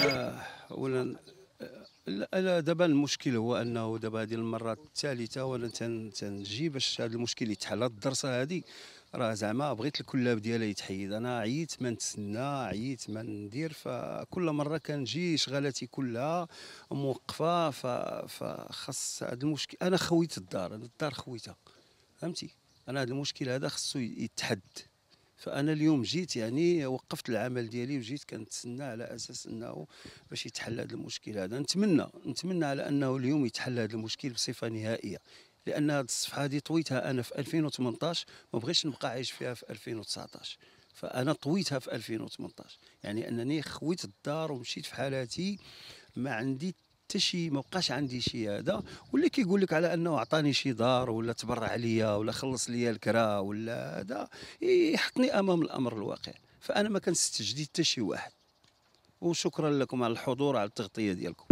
آه، اولا آه، لا دابا المشكل هو انه دابا هذه المره الثالثه وانا تنجي باش هذا المشكل يتحل هذه الدرسه هذه راه زعما بغيت الكلاب ديالي يتحيد انا عييت ما نتسنى عييت ما ندير فكل مره كنجي شغلاتي كلها موقفه فخص هذا المشكل انا خويت الدار الدار خويتها فهمتي انا هذا المشكل هذا خصو يتحد فانا اليوم جيت يعني وقفت العمل ديالي وجيت كنتسنى على اساس انه باش يتحل هذا المشكل هذا نتمنى نتمنى على انه اليوم يتحل هذا المشكل بصفه نهائيه لان هذه الصفحه هذه طويتها انا في 2018 ما بغيتش نبقى عايش فيها في 2019 فانا طويتها في 2018 يعني انني خويت الدار ومشيت في حالاتي ما عندي حتى شي ما بقاش عندي شي هذا واللي كيقول لك على انه عطاني شي دار ولا تبرع ليا ولا خلص ليا الكرا ولا هذا يحطني امام الامر الواقع فانا ما كنستجدي حتى شي واحد وشكرا لكم على الحضور على التغطيه ديالكم